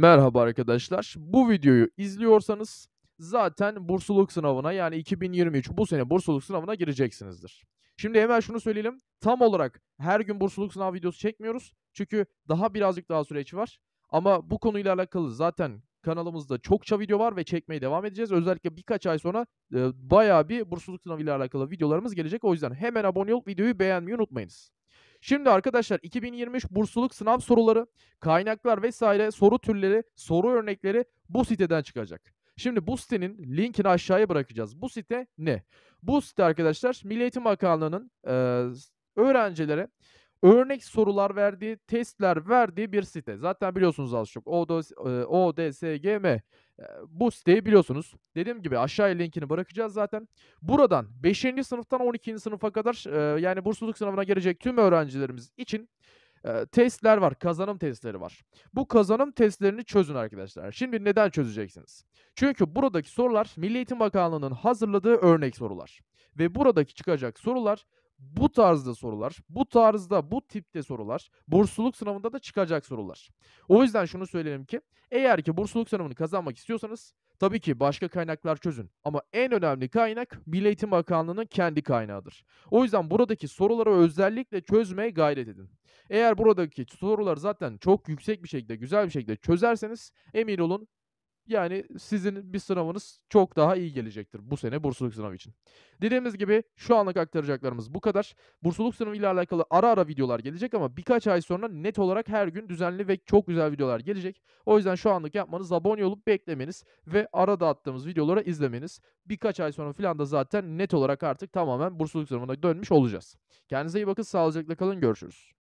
Merhaba arkadaşlar. Bu videoyu izliyorsanız zaten bursluluk sınavına yani 2023 bu sene bursluluk sınavına gireceksinizdir. Şimdi hemen şunu söyleyelim. Tam olarak her gün bursluluk sınav videosu çekmiyoruz. Çünkü daha birazcık daha süreç var. Ama bu konuyla alakalı zaten kanalımızda çokça video var ve çekmeye devam edeceğiz. Özellikle birkaç ay sonra e, bayağı bir bursluluk sınavıyla alakalı videolarımız gelecek. O yüzden hemen abone olup videoyu beğenmeyi unutmayınız. Şimdi arkadaşlar 2023 bursluluk sınav soruları, kaynaklar vesaire soru türleri, soru örnekleri bu siteden çıkacak. Şimdi bu sitenin linkini aşağıya bırakacağız. Bu site ne? Bu site arkadaşlar Milli Eğitim Bakanlığı'nın e, öğrencilere örnek sorular verdiği, testler verdiği bir site. Zaten biliyorsunuz az çok ODSGM e, e, bu siteyi biliyorsunuz. Dediğim gibi aşağıya linkini bırakacağız zaten. Buradan 5. sınıftan 12. sınıfa kadar e, yani bursluluk sınavına gelecek tüm öğrencilerimiz için testler var. Kazanım testleri var. Bu kazanım testlerini çözün arkadaşlar. Şimdi neden çözeceksiniz? Çünkü buradaki sorular Milli Eğitim Bakanlığı'nın hazırladığı örnek sorular. Ve buradaki çıkacak sorular bu tarzda sorular, bu tarzda bu tipte sorular bursluluk sınavında da çıkacak sorular. O yüzden şunu söyleyelim ki eğer ki bursluluk sınavını kazanmak istiyorsanız tabii ki başka kaynaklar çözün ama en önemli kaynak Milli Eğitim Bakanlığı'nın kendi kaynağıdır. O yüzden buradaki soruları özellikle çözmeye gayret edin. Eğer buradaki sorular zaten çok yüksek bir şekilde, güzel bir şekilde çözerseniz emin olun yani sizin bir sınavınız çok daha iyi gelecektir bu sene bursluluk sınavı için. Dediğimiz gibi şu anlık aktaracaklarımız bu kadar. Bursluluk sınavı ile alakalı ara ara videolar gelecek ama birkaç ay sonra net olarak her gün düzenli ve çok güzel videolar gelecek. O yüzden şu anlık yapmanız abone olup beklemeniz ve arada attığımız videoları izlemeniz. Birkaç ay sonra filan da zaten net olarak artık tamamen bursluluk sınavına dönmüş olacağız. Kendinize iyi bakın, sağlıcakla kalın, görüşürüz.